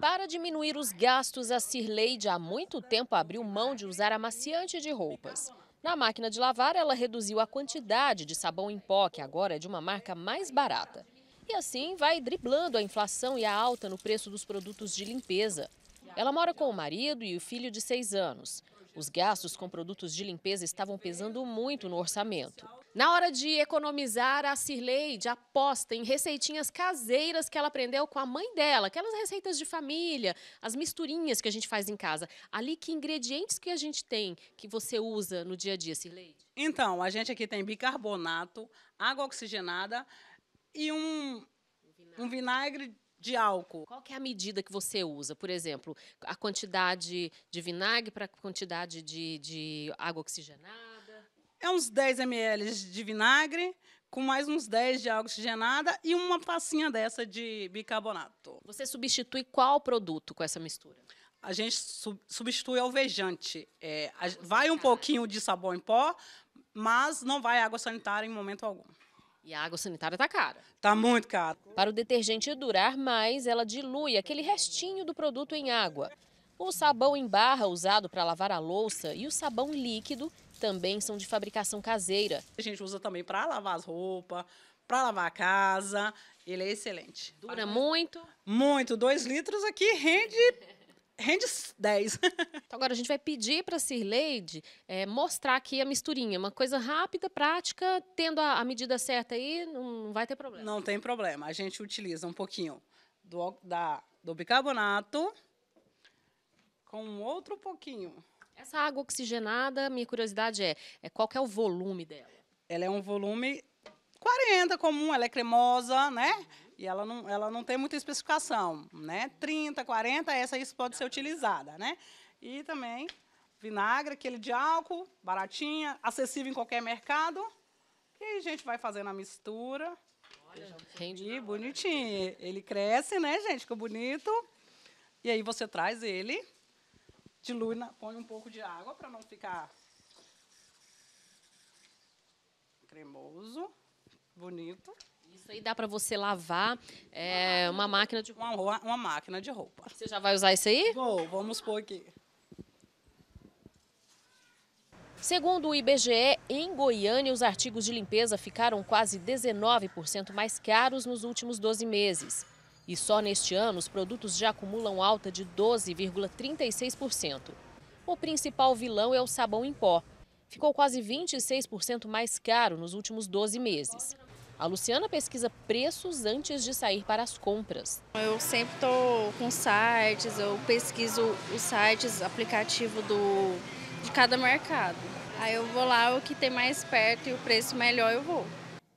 Para diminuir os gastos, a Sirleide há muito tempo abriu mão de usar amaciante de roupas. Na máquina de lavar, ela reduziu a quantidade de sabão em pó, que agora é de uma marca mais barata. E assim vai driblando a inflação e a alta no preço dos produtos de limpeza. Ela mora com o marido e o filho de seis anos. Os gastos com produtos de limpeza estavam pesando muito no orçamento. Na hora de economizar, a Sirleide aposta em receitinhas caseiras que ela aprendeu com a mãe dela, aquelas receitas de família, as misturinhas que a gente faz em casa. Ali, que ingredientes que a gente tem que você usa no dia a dia, Sirleide? Então, a gente aqui tem bicarbonato, água oxigenada e um, um vinagre, um vinagre de álcool, qual que é a medida que você usa? Por exemplo, a quantidade de vinagre para a quantidade de, de água oxigenada? É uns 10 ml de vinagre, com mais uns 10 de água oxigenada e uma passinha dessa de bicarbonato. Você substitui qual produto com essa mistura? A gente substitui alvejante. É, vai um pouquinho de sabão em pó, mas não vai água sanitária em momento algum. E a água sanitária está cara. Está muito cara. Para o detergente durar mais, ela dilui aquele restinho do produto em água. O sabão em barra usado para lavar a louça e o sabão líquido também são de fabricação caseira. A gente usa também para lavar as roupas, para lavar a casa. Ele é excelente. Dura muito? Muito. Dois litros aqui rende rende 10. então agora a gente vai pedir para a Sirleide é, mostrar aqui a misturinha. Uma coisa rápida, prática, tendo a, a medida certa aí, não, vai ter problema. Não tem problema. A gente utiliza um pouquinho do, da, do bicarbonato com outro pouquinho. Essa água oxigenada, minha curiosidade é, é qual é o volume dela? Ela é um volume 40 comum, ela é cremosa, né? Uhum. E ela não, ela não tem muita especificação, né? 30, 40, essa isso pode ser utilizada, né? E também vinagre, aquele de álcool, baratinha, acessível em qualquer mercado. E a gente vai fazendo a mistura. Olha, e bonitinho. Ele cresce, né, gente? Que bonito. E aí você traz ele, dilui, na, põe um pouco de água para não ficar cremoso bonito. Isso aí dá para você lavar é, uma máquina de roupa. Uma, uma, máquina de roupa. Você já vai usar isso aí? Vou, vamos pôr aqui. Segundo o IBGE, em Goiânia, os artigos de limpeza ficaram quase 19% mais caros nos últimos 12 meses. E só neste ano, os produtos já acumulam alta de 12,36%. O principal vilão é o sabão em pó. Ficou quase 26% mais caro nos últimos 12 meses. A Luciana pesquisa preços antes de sair para as compras. Eu sempre estou com sites, eu pesquiso os sites, aplicativo do, de cada mercado. Aí eu vou lá, o que tem mais perto e o preço melhor eu vou.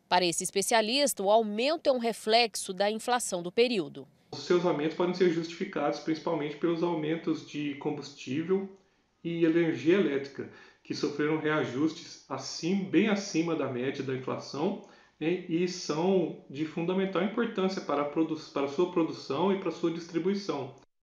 Para esse especialista, o aumento é um reflexo da inflação do período. Os seus aumentos podem ser justificados principalmente pelos aumentos de combustível e energia elétrica, que sofreram reajustes assim, bem acima da média da inflação e, são de fundamental importância para a, para a sua produção e para a sua distribuição.